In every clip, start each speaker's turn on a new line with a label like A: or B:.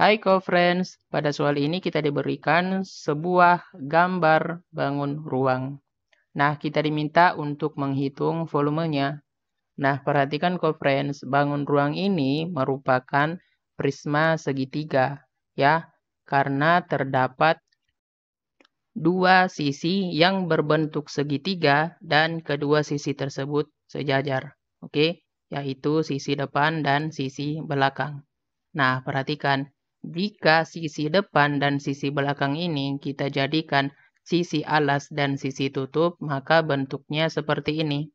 A: Hai co-friends, pada soal ini kita diberikan sebuah gambar bangun ruang. Nah, kita diminta untuk menghitung volumenya. Nah, perhatikan co-friends, bangun ruang ini merupakan prisma segitiga, ya, karena terdapat dua sisi yang berbentuk segitiga dan kedua sisi tersebut sejajar, oke, okay? yaitu sisi depan dan sisi belakang. Nah, perhatikan, jika sisi depan dan sisi belakang ini kita jadikan sisi alas dan sisi tutup, maka bentuknya seperti ini.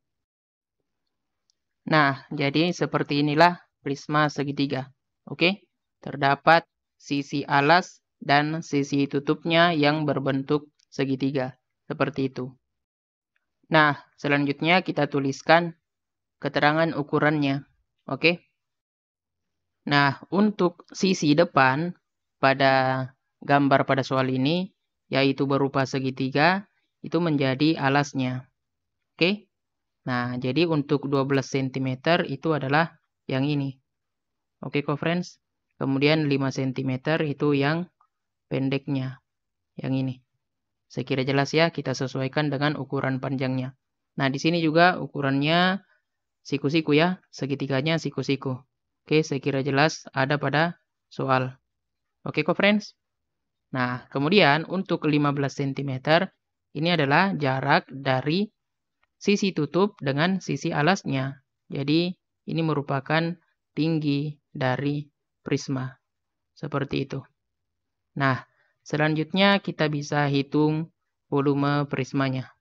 A: Nah, jadi seperti inilah prisma segitiga. Oke, terdapat sisi alas dan sisi tutupnya yang berbentuk segitiga. Seperti itu. Nah, selanjutnya kita tuliskan keterangan ukurannya. Oke. Nah, untuk sisi depan pada gambar pada soal ini, yaitu berupa segitiga, itu menjadi alasnya. Oke? Nah, jadi untuk 12 cm itu adalah yang ini. Oke, co friends? Kemudian 5 cm itu yang pendeknya. Yang ini. Saya kira jelas ya, kita sesuaikan dengan ukuran panjangnya. Nah, di sini juga ukurannya siku-siku ya. Segitiganya siku-siku. Oke, saya kira jelas ada pada soal. Oke kok friends? Nah, kemudian untuk 15 cm, ini adalah jarak dari sisi tutup dengan sisi alasnya. Jadi, ini merupakan tinggi dari prisma. Seperti itu. Nah, selanjutnya kita bisa hitung volume prismanya.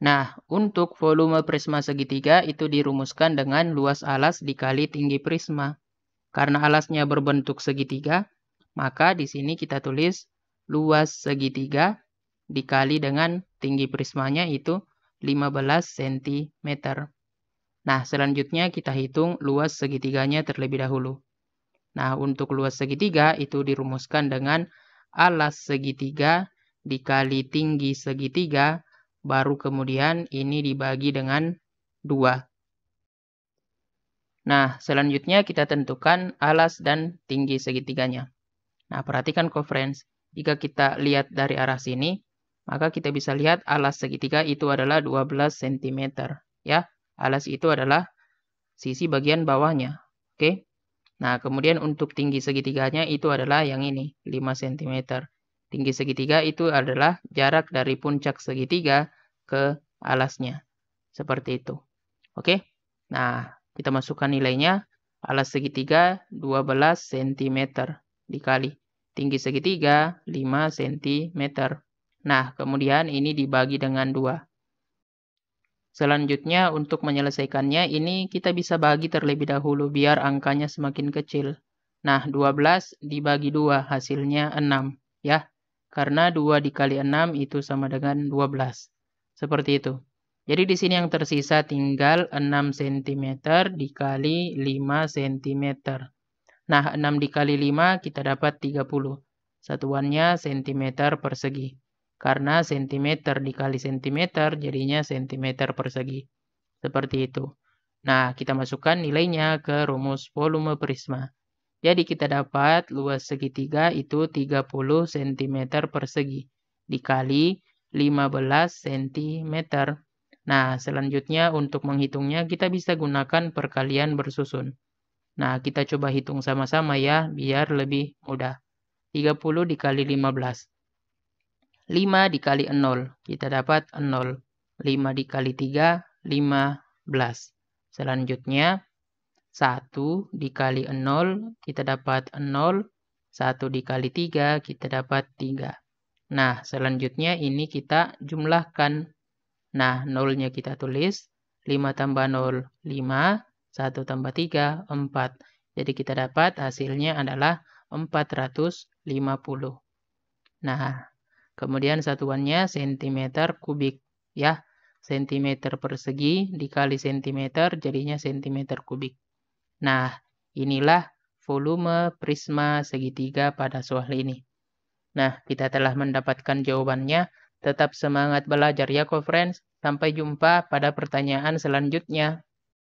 A: Nah, untuk volume prisma segitiga itu dirumuskan dengan luas alas dikali tinggi prisma. Karena alasnya berbentuk segitiga, maka di sini kita tulis luas segitiga dikali dengan tinggi prismanya itu 15 cm. Nah, selanjutnya kita hitung luas segitiganya terlebih dahulu. Nah, untuk luas segitiga itu dirumuskan dengan alas segitiga dikali tinggi segitiga baru kemudian ini dibagi dengan 2. Nah, selanjutnya kita tentukan alas dan tinggi segitiganya. Nah, perhatikan conference. Jika kita lihat dari arah sini, maka kita bisa lihat alas segitiga itu adalah 12 cm. Ya, alas itu adalah sisi bagian bawahnya. Oke. Nah, kemudian untuk tinggi segitiganya itu adalah yang ini, 5 cm. Tinggi segitiga itu adalah jarak dari puncak segitiga ke alasnya. Seperti itu. Oke. Nah, kita masukkan nilainya. Alas segitiga 12 cm dikali. Tinggi segitiga 5 cm. Nah, kemudian ini dibagi dengan 2. Selanjutnya, untuk menyelesaikannya, ini kita bisa bagi terlebih dahulu biar angkanya semakin kecil. Nah, 12 dibagi 2, hasilnya 6. Ya, karena 2 dikali 6 itu sama dengan 12. Seperti itu. Jadi di sini yang tersisa tinggal 6 cm dikali 5 cm. Nah, 6 dikali 5 kita dapat 30. Satuannya cm persegi. Karena cm dikali cm jadinya cm persegi. Seperti itu. Nah, kita masukkan nilainya ke rumus volume prisma. Jadi kita dapat luas segitiga itu 30 cm persegi dikali 15 cm. Nah, selanjutnya untuk menghitungnya kita bisa gunakan perkalian bersusun. Nah, kita coba hitung sama-sama ya biar lebih mudah. 30 dikali 15. 5 dikali 0, kita dapat 0. 5 dikali 3, 15. Selanjutnya, 1 dikali 0 kita dapat 0, 1 dikali 3 kita dapat 3. Nah, selanjutnya ini kita jumlahkan. Nah, 0-nya kita tulis 5 tambah 0, 5, 1 tambah 3, 4. Jadi kita dapat hasilnya adalah 450. Nah, kemudian satuannya cm kubik ya. Cm persegi dikali cm jadinya cm kubik. Nah, inilah volume prisma segitiga pada soal ini. Nah, kita telah mendapatkan jawabannya. Tetap semangat belajar ya, co-friends. Sampai jumpa pada pertanyaan selanjutnya.